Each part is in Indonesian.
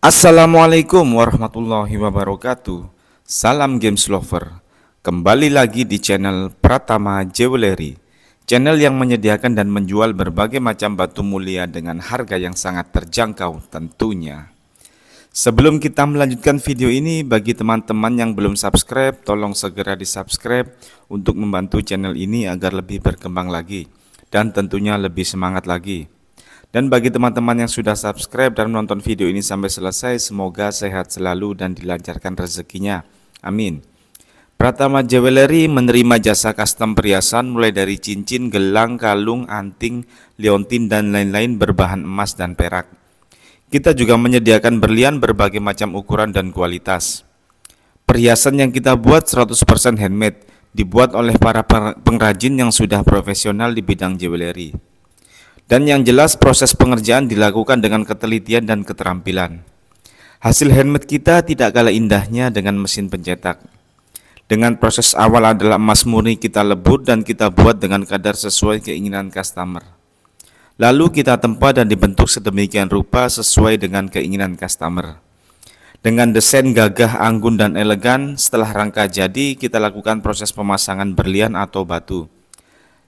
Assalamualaikum warahmatullahi wabarakatuh Salam Games Lover Kembali lagi di channel Pratama Jewelry Channel yang menyediakan dan menjual berbagai macam batu mulia dengan harga yang sangat terjangkau tentunya Sebelum kita melanjutkan video ini bagi teman-teman yang belum subscribe Tolong segera di subscribe untuk membantu channel ini agar lebih berkembang lagi Dan tentunya lebih semangat lagi dan bagi teman-teman yang sudah subscribe dan menonton video ini sampai selesai, semoga sehat selalu dan dilancarkan rezekinya. Amin. Pratama Jewelry menerima jasa custom perhiasan mulai dari cincin, gelang, kalung, anting, liontin, dan lain-lain berbahan emas dan perak. Kita juga menyediakan berlian berbagai macam ukuran dan kualitas. Perhiasan yang kita buat 100% handmade, dibuat oleh para pengrajin yang sudah profesional di bidang jewelry. Dan yang jelas proses pengerjaan dilakukan dengan ketelitian dan keterampilan. Hasil handmade kita tidak kalah indahnya dengan mesin pencetak. Dengan proses awal adalah emas murni kita lebur dan kita buat dengan kadar sesuai keinginan customer. Lalu kita tempa dan dibentuk sedemikian rupa sesuai dengan keinginan customer. Dengan desain gagah, anggun, dan elegan, setelah rangka jadi, kita lakukan proses pemasangan berlian atau batu.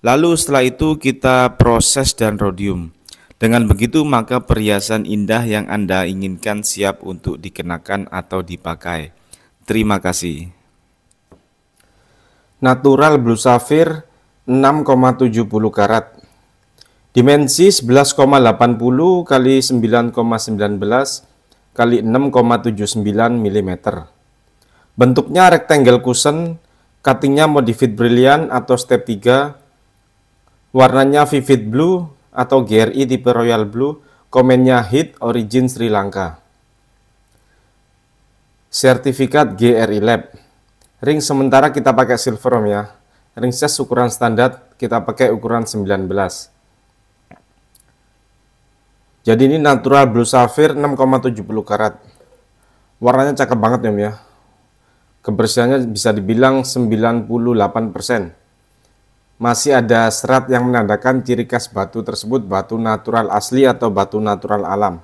Lalu setelah itu kita proses dan rodium. Dengan begitu maka perhiasan indah yang Anda inginkan siap untuk dikenakan atau dipakai. Terima kasih. Natural Blue Sapphire 6,70 karat. Dimensi 11,80 kali 9,19 kali 6,79 mm. Bentuknya rectangle cushion, cuttingnya modified brilliant atau step 3, Warnanya vivid blue atau GRI e tipe royal blue, komennya hit origin Sri Lanka. Sertifikat GRI e Lab. Ring sementara kita pakai silver om ya. Ring size ukuran standar kita pakai ukuran 19. Jadi ini natural blue sapphire 6,70 karat. Warnanya cakep banget om ya. Kebersihannya bisa dibilang 98% masih ada serat yang menandakan ciri khas batu tersebut batu natural asli atau batu natural alam.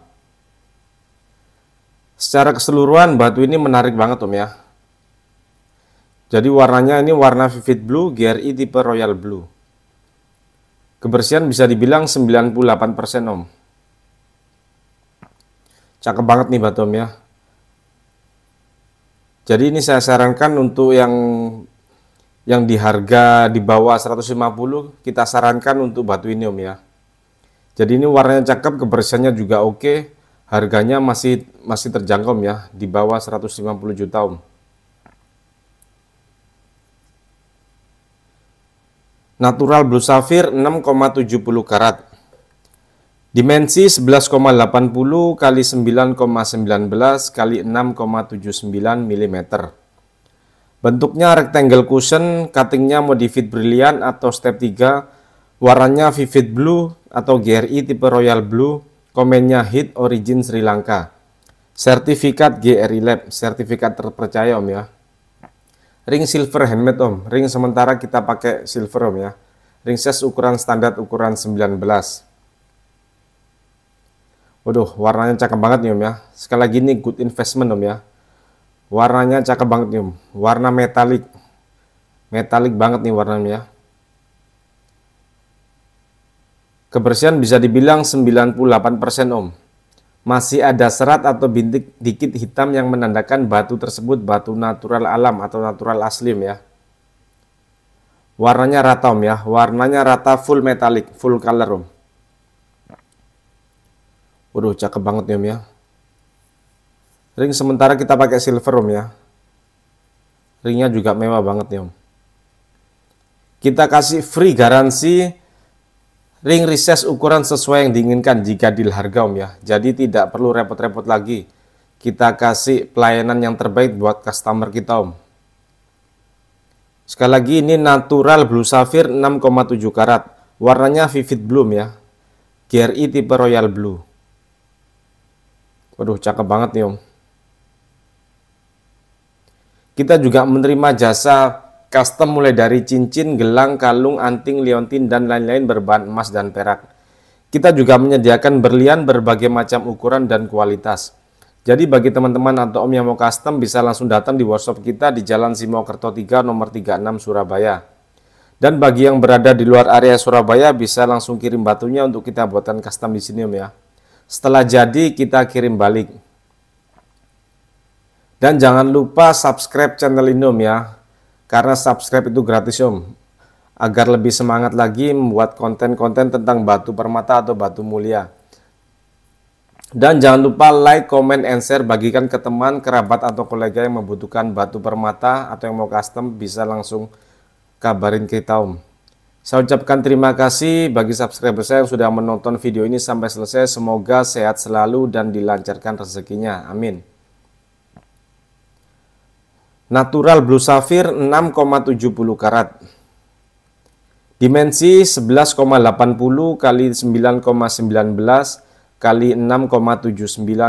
Secara keseluruhan batu ini menarik banget om ya. Jadi warnanya ini warna vivid blue GRI tipe royal blue. Kebersihan bisa dibilang 98% om. Cakep banget nih batu om ya. Jadi ini saya sarankan untuk yang yang di harga di bawah 150 kita sarankan untuk batu ini om ya. Jadi ini warnanya cakep, kebersihannya juga oke, harganya masih masih terjangkau ya di bawah 150 juta om. Natural Blue safir 6,70 karat. Dimensi 11,80 kali 9,19 kali 6,79 mm. Bentuknya rectangle cushion, cuttingnya modified brilian atau step 3, warnanya vivid blue atau GRI tipe royal blue, komennya hit origin Sri Lanka. Sertifikat GRI Lab, sertifikat terpercaya om ya. Ring silver handmade om, ring sementara kita pakai silver om ya. Ring size ukuran standar ukuran 19. Waduh, warnanya cakep banget nih om ya. Sekali lagi ini good investment om ya warnanya cakep banget nih warna metalik metalik banget nih warnanya ya. kebersihan bisa dibilang 98% om masih ada serat atau bintik dikit hitam yang menandakan batu tersebut batu natural alam atau natural aslim ya warnanya rata om ya warnanya rata full metalik full color om waduh cakep banget nih om ya ring sementara kita pakai silver om ya ringnya juga mewah banget nih om kita kasih free garansi ring recess ukuran sesuai yang diinginkan jika deal harga om ya jadi tidak perlu repot-repot lagi kita kasih pelayanan yang terbaik buat customer kita om sekali lagi ini natural blue sapphire 6,7 karat warnanya vivid bloom ya GRI tipe royal blue waduh cakep banget nih om kita juga menerima jasa custom mulai dari cincin, gelang, kalung, anting, liontin, dan lain-lain berbahan emas dan perak. Kita juga menyediakan berlian berbagai macam ukuran dan kualitas. Jadi bagi teman-teman atau om yang mau custom bisa langsung datang di workshop kita di Jalan Simokerto 3 nomor 36 Surabaya. Dan bagi yang berada di luar area Surabaya bisa langsung kirim batunya untuk kita buatkan custom di sini om ya. Setelah jadi kita kirim balik. Dan jangan lupa subscribe channel Indom ya, karena subscribe itu gratis om. Agar lebih semangat lagi membuat konten-konten tentang batu permata atau batu mulia. Dan jangan lupa like, comment, and share. Bagikan ke teman, kerabat, atau kolega yang membutuhkan batu permata atau yang mau custom bisa langsung kabarin kita om. Saya ucapkan terima kasih bagi subscriber saya yang sudah menonton video ini sampai selesai. Semoga sehat selalu dan dilancarkan rezekinya. Amin. Natural Blue Sapphire 6,70 karat. Dimensi 11,80 kali 9,19 kali 6,79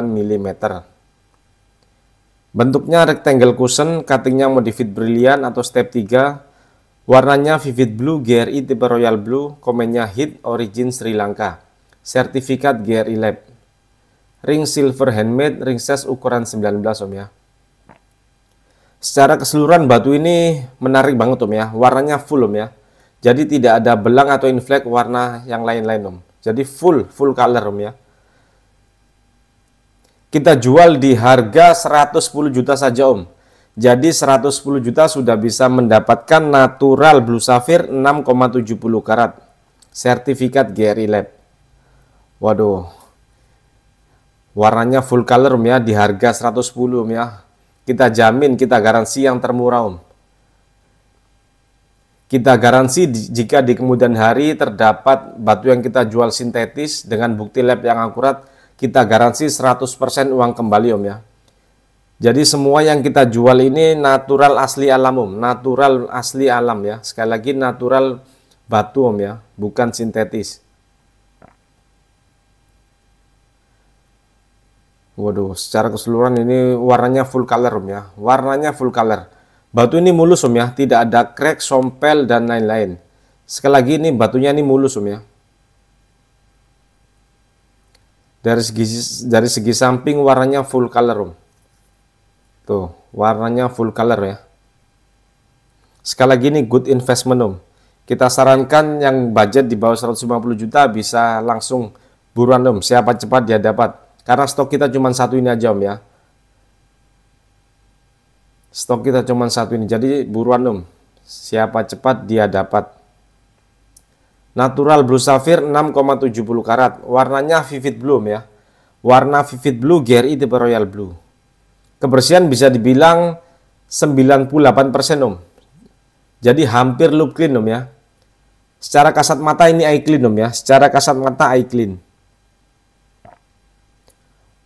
mm. Bentuknya rectangle cushion, cuttingnya modified brilian atau step 3, warnanya vivid blue GRI tipe royal blue, komennya hit origin Sri Lanka, sertifikat GRI Lab. Ring silver handmade, ring size ukuran 19 om ya. Secara keseluruhan batu ini menarik banget Om ya. Warnanya full Om ya. Jadi tidak ada belang atau inflek warna yang lain-lain Om. Jadi full, full color Om ya. Kita jual di harga 110 juta saja Om. Jadi 110 juta sudah bisa mendapatkan natural blue safir 6,70 karat. Sertifikat GRI Lab. Waduh. Warnanya full color Om ya di harga 110 Om ya kita jamin, kita garansi yang termurah Om. Kita garansi jika di kemudian hari terdapat batu yang kita jual sintetis dengan bukti lab yang akurat, kita garansi 100% uang kembali Om ya. Jadi semua yang kita jual ini natural asli alam Om, natural asli alam ya. Sekali lagi natural batu Om ya, bukan sintetis. Waduh, secara keseluruhan ini warnanya full color Om ya. Warnanya full color. Batu ini mulus Om ya, tidak ada crack, sompel dan lain-lain. Sekali lagi ini batunya ini mulus Om ya. Dari segi dari segi samping warnanya full color Om. Tuh, warnanya full color ya. Sekali lagi ini good investment Om. Kita sarankan yang budget di bawah 150 juta bisa langsung buruan Om, siapa cepat dia dapat karena stok kita cuma satu ini aja om ya. Stok kita cuma satu ini. Jadi buruan om. Siapa cepat dia dapat. Natural Blue Sapphire 6,70 karat. Warnanya vivid blue om ya. Warna vivid blue GRI tipe Royal Blue. Kebersihan bisa dibilang 98% om. Jadi hampir loop clean om ya. Secara kasat mata ini eye clean om ya. Secara kasat mata eye clean.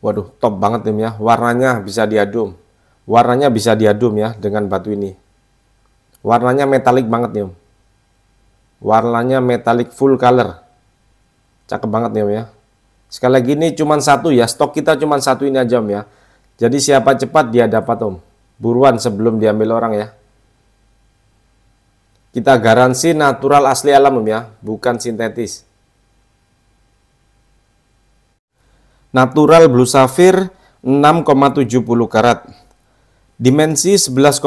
Waduh, top banget nih ya. Warnanya bisa diadum. Warnanya bisa diadum ya dengan batu ini. Warnanya metalik banget nih om. Warnanya metalik full color. Cakep banget nih om ya. Sekali lagi ini cuma satu ya. Stok kita cuma satu ini aja om ya. Jadi siapa cepat dia dapat om. Buruan sebelum diambil orang ya. Kita garansi natural asli alam om ya. Bukan sintetis. Natural blue safir 6,70 karat. Dimensi 11,80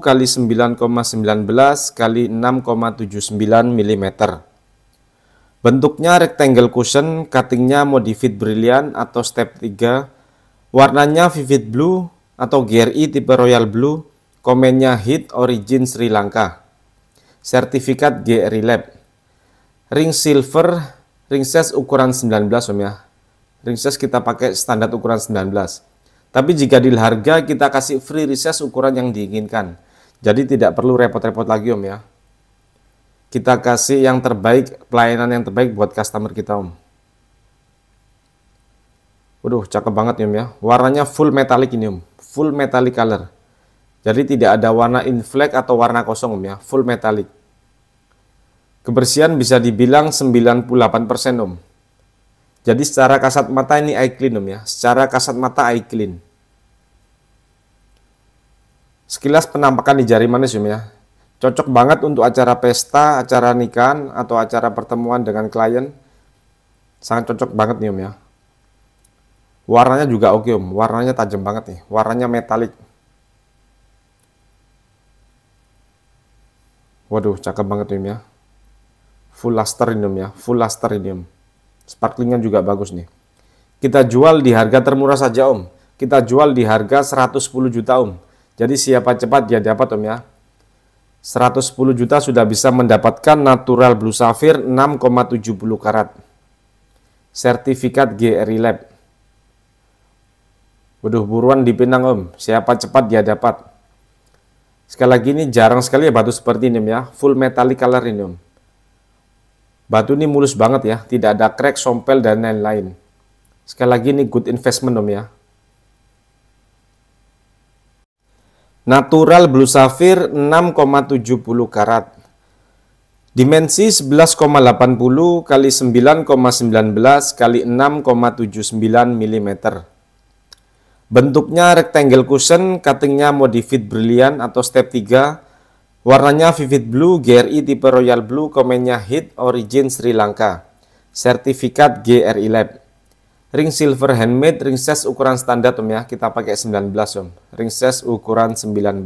kali 9,19 kali 6,79 mm. Bentuknya rectangle cushion, cuttingnya modified brilliant atau step 3, warnanya vivid blue atau GRI tipe royal blue, komennya hit origin Sri Lanka. Sertifikat GRI Lab. Ring silver, ring size ukuran 19 om ya, ring kita pakai standar ukuran 19. Tapi jika di harga kita kasih free recess ukuran yang diinginkan. Jadi tidak perlu repot-repot lagi Om ya. Kita kasih yang terbaik, pelayanan yang terbaik buat customer kita Om. Waduh, cakep banget Om ya. Warnanya full metallic ini Om. Full metallic color. Jadi tidak ada warna inflect atau warna kosong Om ya. Full metallic. Kebersihan bisa dibilang 98% Om. Jadi secara kasat mata ini eye clean om ya. Secara kasat mata eye clean. Sekilas penampakan di jari manis om ya. Cocok banget untuk acara pesta, acara nikahan, atau acara pertemuan dengan klien. Sangat cocok banget nih om ya. Warnanya juga oke om. Warnanya tajam banget nih. Warnanya metalik. Waduh, cakep banget om ya. Full luster ini om ya. Full luster ini om. Sparklingnya juga bagus nih. Kita jual di harga termurah saja om. Kita jual di harga 110 juta om. Jadi siapa cepat dia dapat om ya. 110 juta sudah bisa mendapatkan natural blue safir 6,70 karat. Sertifikat GRI Lab. Waduh buruan dipinang om, siapa cepat dia dapat. Sekali lagi ini jarang sekali ya batu seperti ini om ya, full metallic color ini om. Batu ini mulus banget ya, tidak ada crack, sompel, dan lain-lain. Sekali lagi ini good investment om ya. Natural blue sapphire 6,70 karat. Dimensi 11,80 kali 9,19 kali 6,79 mm. Bentuknya rectangle cushion, cuttingnya modified brilliant atau step 3, Warnanya Vivid Blue, GRI tipe Royal Blue, komennya Hit Origin Sri Lanka. Sertifikat GRI Lab. Ring silver handmade, ring size ukuran standar om ya, kita pakai 19 om. Ring size ukuran 19.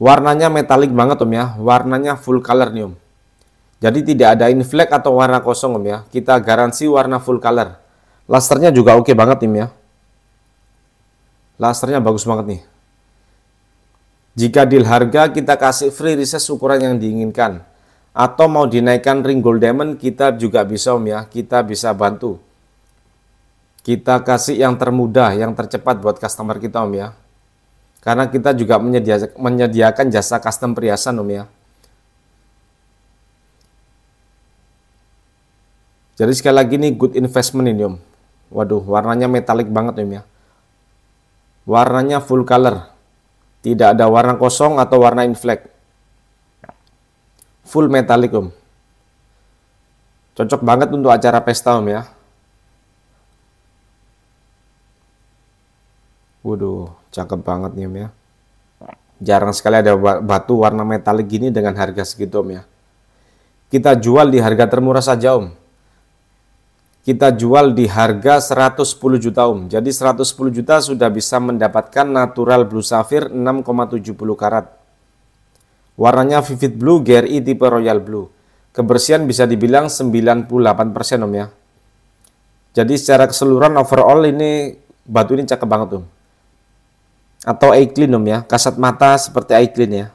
Warnanya metalik banget om ya, warnanya full color nih om. Jadi tidak ada inflek atau warna kosong om ya, kita garansi warna full color. Lasternya juga oke okay banget nih ya. Lasternya bagus banget nih. Jika deal harga, kita kasih free riset ukuran yang diinginkan. Atau mau dinaikkan ring gold diamond, kita juga bisa om ya, kita bisa bantu. Kita kasih yang termudah, yang tercepat buat customer kita om ya. Karena kita juga menyediakan, jasa custom perhiasan om ya. Jadi sekali lagi ini good investment ini om. Waduh, warnanya metalik banget om ya. Warnanya full color, tidak ada warna kosong atau warna inflek. Full metallic om. Cocok banget untuk acara pesta om ya. Waduh, cakep banget nih om ya. Jarang sekali ada batu warna metalik gini dengan harga segitu om ya. Kita jual di harga termurah saja om kita jual di harga 110 juta um. Jadi 110 juta sudah bisa mendapatkan natural blue safir 6,70 karat. Warnanya vivid blue GRI tipe royal blue. Kebersihan bisa dibilang 98% om um, ya. Jadi secara keseluruhan overall ini batu ini cakep banget om. Um. Atau eye clean om um, ya, kasat mata seperti eye clean ya.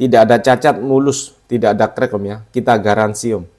Tidak ada cacat, mulus, tidak ada crack om ya. Kita garansi om.